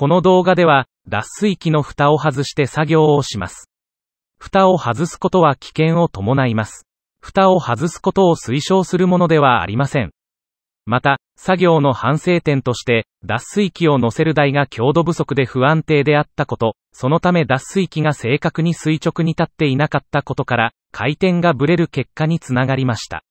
この動画では、脱水機の蓋を外して作業をします。蓋を外すことは危険を伴います。蓋を外すことを推奨するものではありません。また、作業の反省点として、脱水機を乗せる台が強度不足で不安定であったこと、そのため脱水機が正確に垂直に立っていなかったことから、回転がブレる結果につながりました。